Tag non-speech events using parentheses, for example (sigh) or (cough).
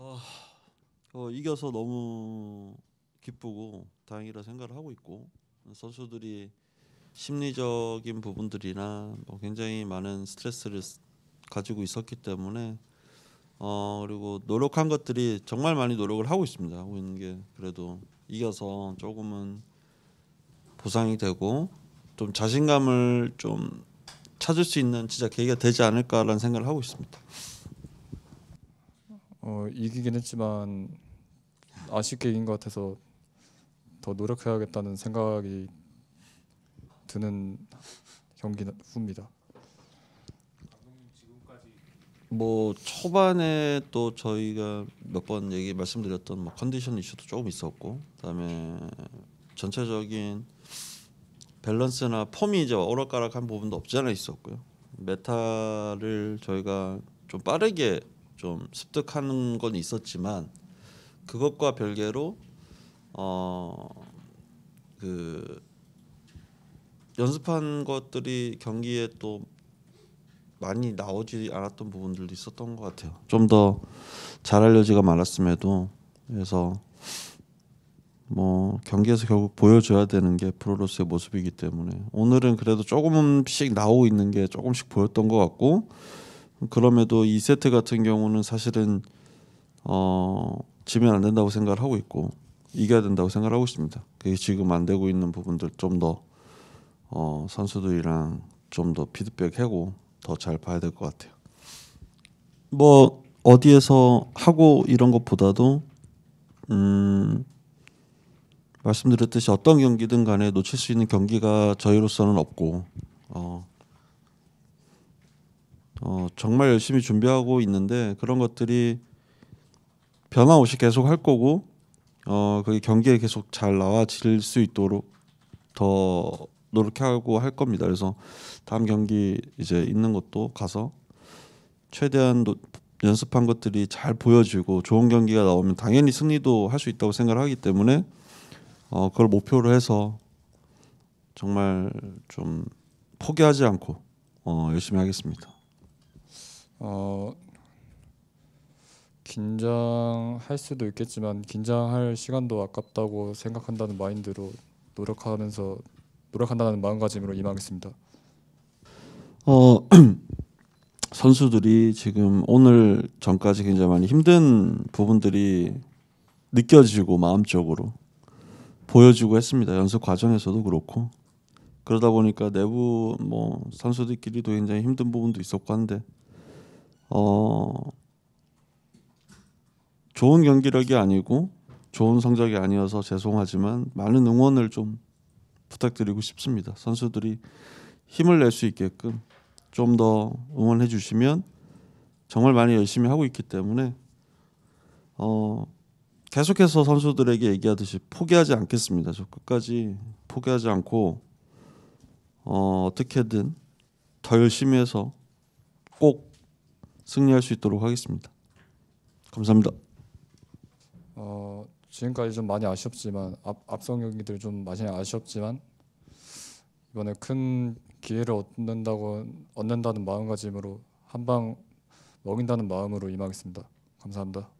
아, 어, 이겨서 너무 기쁘고 다행이라 생각을 하고 있고 선수들이 심리적인 부분들이나 뭐 굉장히 많은 스트레스를 가지고 있었기 때문에 어 그리고 노력한 것들이 정말 많이 노력을 하고 있습니다. 하고 있는 게 그래도 이겨서 조금은 보상이 되고 좀 자신감을 좀 찾을 수 있는 진짜 계기가 되지 않을까라는 생각을 하고 있습니다. 어, 이기긴 했지만 아쉽게 이긴 것 같아서 더 노력해야겠다는 생각이 드는 경기 입니다뭐 초반에 또 저희가 몇 번 얘기 말씀드렸던 뭐 컨디션 이슈도 조금 있었고 그다음에 전체적인 밸런스나 폼이 이제 오락가락한 부분도 없지 않아 있었고요. 메타를 저희가 좀 빠르게 좀 습득하는 건 있었지만 그것과 별개로 어그 연습한 것들이 경기에 또 많이 나오지 않았던 부분들도 있었던 것 같아요. 좀 더 잘할 여지가 많았음에도 그래서 뭐 경기에서 결국 보여줘야 되는 게 프로로서의 모습이기 때문에 오늘은 그래도 조금씩 나오고 있는 게 조금씩 보였던 것 같고 그럼에도 이 세트 같은 경우는 사실은 어, 지면 안 된다고 생각을 하고 있고 이겨야 된다고 생각을 하고 있습니다. 그게 지금 안 되고 있는 부분들 좀더 어, 선수들이랑 좀 더 피드백하고 더 잘 봐야 될 것 같아요. 뭐 어디에서 하고 이런 것보다도 음, 말씀드렸듯이 어떤 경기든 간에 놓칠 수 있는 경기가 저희로서는 없고 어, 어, 정말 열심히 준비하고 있는데 그런 것들이 변화없이 계속 할 거고 어, 그게 경기에 계속 잘 나와질 수 있도록 더 노력하고 할 겁니다. 그래서 다음 경기 이제 있는 것도 가서 최대한 노, 연습한 것들이 잘 보여지고 좋은 경기가 나오면 당연히 승리도 할 수 있다고 생각을 하기 때문에 어, 그걸 목표로 해서 정말 좀 포기하지 않고 어, 열심히 하겠습니다. 어, 긴장할 수도 있겠지만 긴장할 시간도 아깝다고 생각한다는 마인드로 노력하면서 노력한다는 마음가짐으로 임하겠습니다. 어 (clears throat) 선수들이 지금 오늘 전까지 굉장히 많이 힘든 부분들이 느껴지고 마음적으로 보여지고 했습니다. 연습 과정에서도 그렇고 그러다 보니까 내부 뭐 선수들끼리도 굉장히 힘든 부분도 있었고 한데 어, 좋은 경기력이 아니고 좋은 성적이 아니어서 죄송하지만 많은 응원을 좀 부탁드리고 싶습니다. 선수들이 힘을 낼 수 있게끔 좀 더 응원해 주시면 정말 많이 열심히 하고 있기 때문에 어, 계속해서 선수들에게 얘기하듯이 포기하지 않겠습니다. 저 끝까지 포기하지 않고 어, 어떻게든 더 열심히 해서 꼭 승리할 수 있도록 하겠습니다. 감사합니다. 어, 지금까지 좀 많이 아쉽지만 앞, 앞선 경기들 좀 많이 아쉽지만 이번에 큰 기회를 얻는다고 얻는다는 마음가짐으로 한 방 먹인다는 마음으로 임하겠습니다. 감사합니다.